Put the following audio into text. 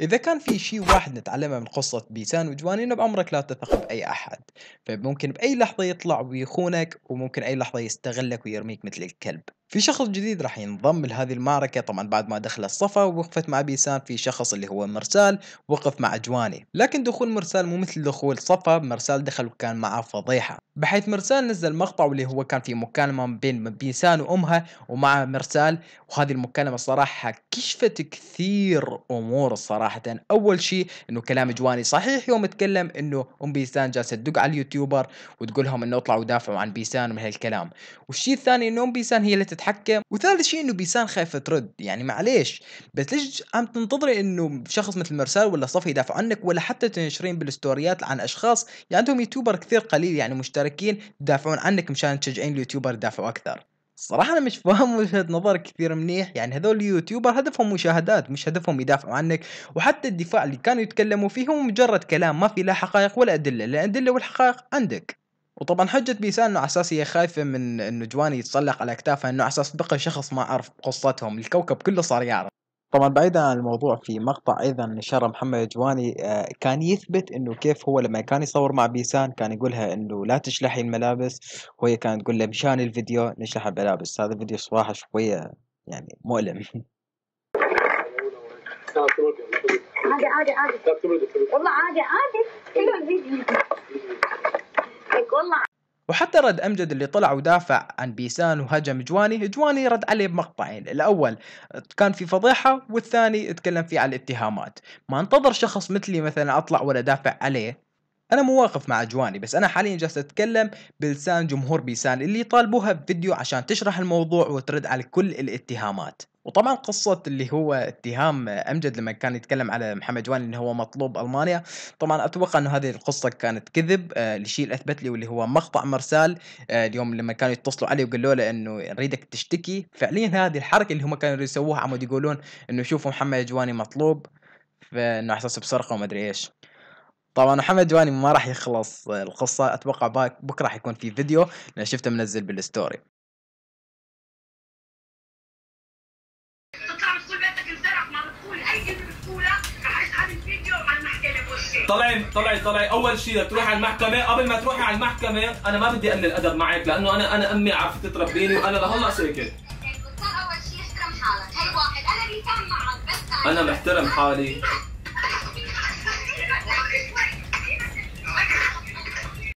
إذا كان في شيء واحد نتعلمه من قصة بيسان وجواني إنه بعمرك لا تثق بأي أحد، فممكن بأي لحظة يطلع ويخونك وممكن أي لحظة يستغلك ويرميك مثل الكلب. في شخص جديد راح ينضم لهذه المعركة طبعا بعد ما دخل الصفا ووقفت مع بيسان في شخص اللي هو مرسال وقف مع جواني لكن دخول مرسال مو مثل دخول صفا مرسال دخل وكان معاه فضيحة بحيث مرسال نزل مقطع واللي هو كان في مكالمة بين بيسان وأمها ومع مرسال وهذه المكالمة الصراحة كشفت كثير أمور صراحة أول شيء أنه كلام جواني صحيح يوم تكلم أنه أم بيسان جالسة تدق على اليوتيوبر وتقول لهم أنه اطلعوا دافعوا عن بيسان ومن هالكلام والشيء الثاني أنه أم بيسان هي اللي تتحكم وثالث شيء انه بيسان خايفه ترد يعني معليش بس ليش عم تنتظري انه شخص مثل مرسال ولا صفي يدافع عنك ولا حتى تنشرين بالستوريات عن اشخاص يعني عندهم يوتيوبر كثير قليل يعني مشتركين يدافعون عنك مشان تشجعين اليوتيوبر يدافعوا اكثر صراحة أنا مش فاهم وجهة نظر كثير منيح يعني هذول اليوتيوبر هدفهم مشاهدات مش هدفهم يدافعوا عنك وحتى الدفاع اللي كانوا يتكلموا فيه هو مجرد كلام ما في لا حقائق ولا أدلة الأدلة والحقائق عندك وطبعا حجة بيسان انه اساس هي خايفة من انه جواني يتسلق على اكتافها انه اساس بقي شخص ما عرف قصتهم الكوكب كله صار يعرف طبعا بعيدا عن الموضوع في مقطع ايضا نشره محمد جواني آه، كان يثبت انه كيف هو لما كان يصور مع بيسان كان يقولها انه لا تشلحي الملابس وهي كانت تقول له مشان الفيديو نشلح الملابس هذا الفيديو صراحه شويه يعني مؤلم عادي عادي عادي والله عادي عادي كله الفيديو والله وحتى رد امجد اللي طلع ودافع عن بيسان وهجم جواني، جواني رد عليه بمقطعين، الاول كان في فضيحه والثاني تكلم فيه على الاتهامات، ما انتظر شخص مثلي مثلا اطلع ولا دافع عليه، انا مو واقف مع جواني بس انا حاليا جالس اتكلم بلسان جمهور بيسان اللي طالبوها بفيديو عشان تشرح الموضوع وترد على كل الاتهامات وطبعا قصه اللي هو اتهام امجد لما كان يتكلم على محمد جواني انه هو مطلوب المانيا طبعا اتوقع انه هذه القصه كانت كذب آه الشيء اللي اثبت لي واللي هو مقطع مرسال آه اليوم لما كانوا يتصلوا عليه وقالوا له انه نريدك تشتكي فعليا هذه الحركه اللي هم كانوا يسووها عمود يقولون انه شوفوا محمد جواني مطلوب فانه احساس بسرقه وما ادري ايش طبعا محمد جواني ما راح يخلص القصه اتوقع بكره راح يكون في فيديو انا شفته منزل بالستوري طلعي طلعي طلعي اول شيء بدك تروحي على المحكمه قبل ما تروحي على المحكمه انا ما بدي اقلل الادب معك لانه انا انا امي عرفت تربيني وانا لهلا ساكت انا محترم حالي